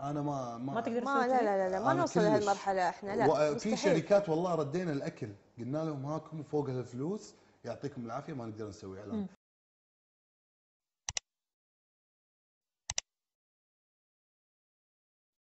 انا ما ما ما تقدر ما لا لا لا ما نوصل لهالمرحله احنا لا في شركات والله ردينا الاكل قلنا لهم هاكم فوق هالفلوس يعطيكم العافيه ما نقدر نسوي اعلان